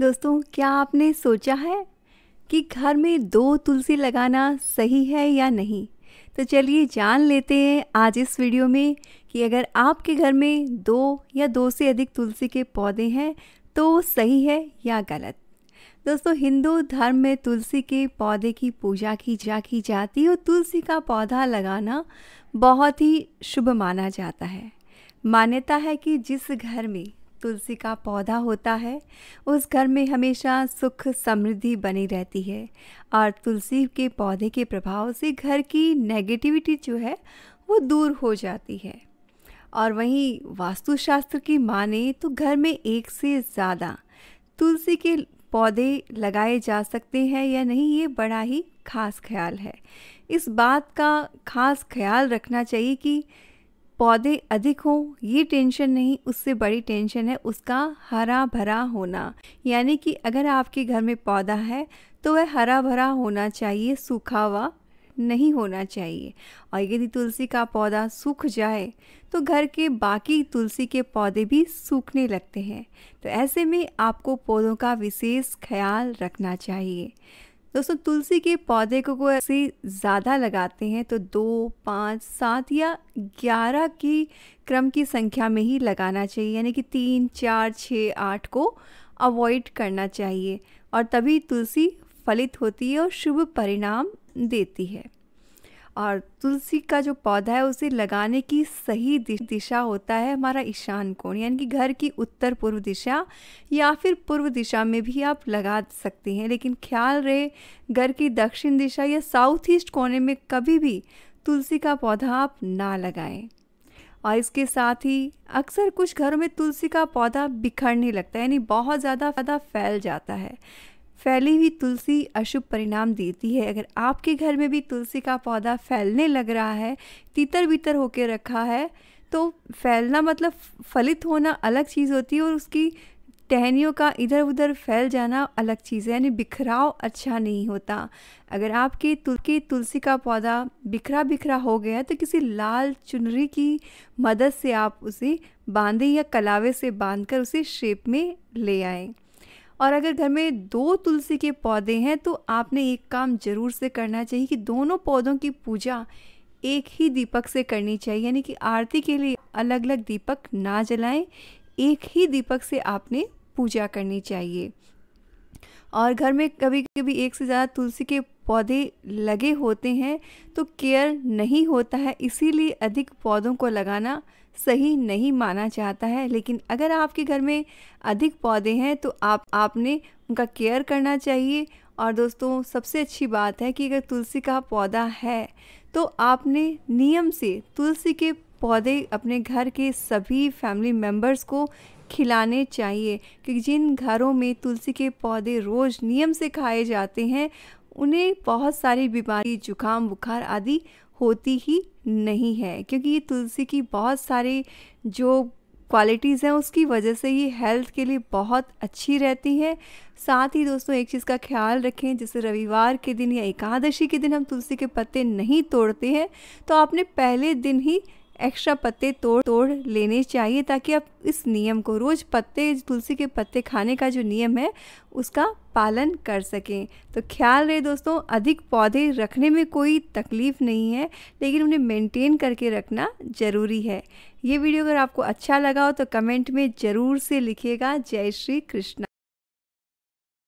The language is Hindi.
दोस्तों क्या आपने सोचा है कि घर में दो तुलसी लगाना सही है या नहीं तो चलिए जान लेते हैं आज इस वीडियो में कि अगर आपके घर में दो या दो से अधिक तुलसी के पौधे हैं तो सही है या गलत दोस्तों हिंदू धर्म में तुलसी के पौधे की पूजा की जा की जाती है और तुलसी का पौधा लगाना बहुत ही शुभ माना जाता है मान्यता है कि जिस घर में तुलसी का पौधा होता है उस घर में हमेशा सुख समृद्धि बनी रहती है और तुलसी के पौधे के प्रभाव से घर की नेगेटिविटी जो है वो दूर हो जाती है और वहीं वास्तुशास्त्र की माने तो घर में एक से ज़्यादा तुलसी के पौधे लगाए जा सकते हैं या नहीं ये बड़ा ही खास ख्याल है इस बात का खास ख्याल रखना चाहिए कि पौधे अधिक हों ये टेंशन नहीं उससे बड़ी टेंशन है उसका हरा भरा होना यानी कि अगर आपके घर में पौधा है तो वह हरा भरा होना चाहिए सूखा हुआ नहीं होना चाहिए और यदि तुलसी का पौधा सूख जाए तो घर के बाकी तुलसी के पौधे भी सूखने लगते हैं तो ऐसे में आपको पौधों का विशेष ख्याल रखना चाहिए दोस्तों तुलसी के पौधे को कोई ऐसे ज़्यादा लगाते हैं तो दो पाँच सात या ग्यारह की क्रम की संख्या में ही लगाना चाहिए यानी कि तीन चार छः आठ को अवॉइड करना चाहिए और तभी तुलसी फलित होती है और शुभ परिणाम देती है और तुलसी का जो पौधा है उसे लगाने की सही दिशा होता है हमारा ईशान कोण यानी कि घर की उत्तर पूर्व दिशा या फिर पूर्व दिशा में भी आप लगा सकते हैं लेकिन ख्याल रहे घर की दक्षिण दिशा या साउथ ईस्ट कोने में कभी भी तुलसी का पौधा आप ना लगाएं और इसके साथ ही अक्सर कुछ घरों में तुलसी का पौधा बिखरने लगता है यानी बहुत ज़्यादा ज़्यादा फैल जाता है फैली हुई तुलसी अशुभ परिणाम देती है अगर आपके घर में भी तुलसी का पौधा फैलने लग रहा है तीतर बीतर होकर रखा है तो फैलना मतलब फलित होना अलग चीज़ होती है और उसकी टहनियों का इधर उधर फैल जाना अलग चीज़ है यानी बिखराव अच्छा नहीं होता अगर आपके तुल के तुलसी का पौधा बिखरा बिखरा हो गया है तो किसी लाल चुनरी की मदद से आप उसे बांधें या कलावे से बांधकर उसे शेप में ले आएं। और अगर घर में दो तुलसी के पौधे हैं तो आपने एक काम ज़रूर से करना चाहिए कि दोनों पौधों की पूजा एक ही दीपक से करनी चाहिए यानी कि आरती के लिए अलग अलग दीपक ना जलाएं एक ही दीपक से आपने पूजा करनी चाहिए और घर में कभी कभी एक से ज़्यादा तुलसी के पौधे लगे होते हैं तो केयर नहीं होता है इसीलिए अधिक पौधों को लगाना सही नहीं माना जाता है लेकिन अगर आपके घर में अधिक पौधे हैं तो आप आपने उनका केयर करना चाहिए और दोस्तों सबसे अच्छी बात है कि अगर तुलसी का पौधा है तो आपने नियम से तुलसी के पौधे अपने घर के सभी फैमिली मेम्बर्स को खिलाने चाहिए क्योंकि जिन घरों में तुलसी के पौधे रोज़ नियम से खाए जाते हैं उन्हें बहुत सारी बीमारी जुकाम बुखार आदि होती ही नहीं है क्योंकि ये तुलसी की बहुत सारी जो क्वालिटीज़ हैं उसकी वजह से ये हेल्थ के लिए बहुत अच्छी रहती है साथ ही दोस्तों एक चीज़ का ख्याल रखें जैसे रविवार के दिन या एकादशी के दिन हम तुलसी के पत्ते नहीं तोड़ते हैं तो आपने पहले दिन ही एक्स्ट्रा पत्ते तोड़ तोड़ लेने चाहिए ताकि आप इस नियम को रोज़ पत्ते तुलसी के पत्ते खाने का जो नियम है उसका पालन कर सकें तो ख्याल रहे दोस्तों अधिक पौधे रखने में कोई तकलीफ़ नहीं है लेकिन उन्हें मेंटेन करके रखना ज़रूरी है ये वीडियो अगर आपको अच्छा लगा हो तो कमेंट में ज़रूर से लिखिएगा जय श्री कृष्णा